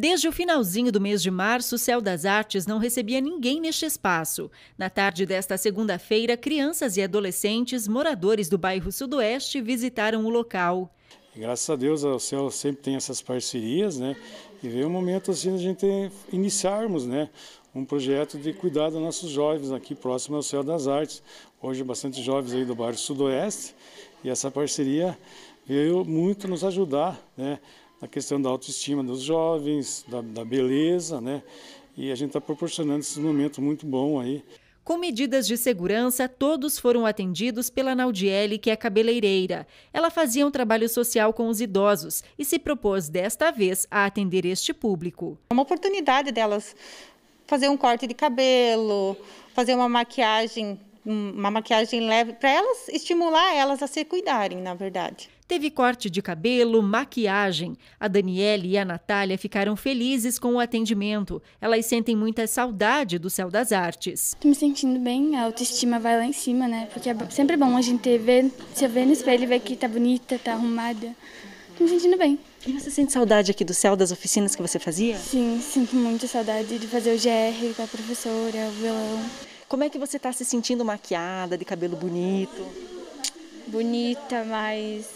Desde o finalzinho do mês de março, o Céu das Artes não recebia ninguém neste espaço. Na tarde desta segunda-feira, crianças e adolescentes, moradores do bairro Sudoeste, visitaram o local. Graças a Deus, o Céu sempre tem essas parcerias, né? E veio o um momento assim de a gente iniciarmos, né? Um projeto de cuidar dos nossos jovens aqui próximo ao Céu das Artes. Hoje, bastante jovens aí do bairro Sudoeste. E essa parceria veio muito nos ajudar, né? a questão da autoestima dos jovens, da, da beleza, né? E a gente está proporcionando esses momentos muito bom aí. Com medidas de segurança, todos foram atendidos pela Naudiele, que é cabeleireira. Ela fazia um trabalho social com os idosos e se propôs desta vez a atender este público. É uma oportunidade delas fazer um corte de cabelo, fazer uma maquiagem uma maquiagem leve para elas estimular elas a se cuidarem, na verdade. Teve corte de cabelo, maquiagem. A Daniele e a Natália ficaram felizes com o atendimento. Elas sentem muita saudade do céu das artes. Tô me sentindo bem, a autoestima vai lá em cima, né? Porque é sempre bom a gente ter, ver, se ver no espelho e ver que tá bonita, tá arrumada. Tô me sentindo bem. E você sente saudade aqui do céu das oficinas que você fazia? Sim, sinto muita saudade de fazer o GR com a professora, o violão. Como é que você está se sentindo maquiada, de cabelo bonito? Bonita, mais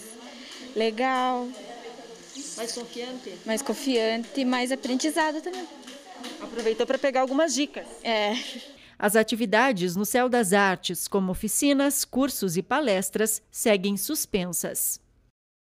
legal. Mais confiante? Mais confiante, mais aprendizada também. Aproveitou para pegar algumas dicas. É. As atividades no Céu das Artes, como oficinas, cursos e palestras, seguem suspensas.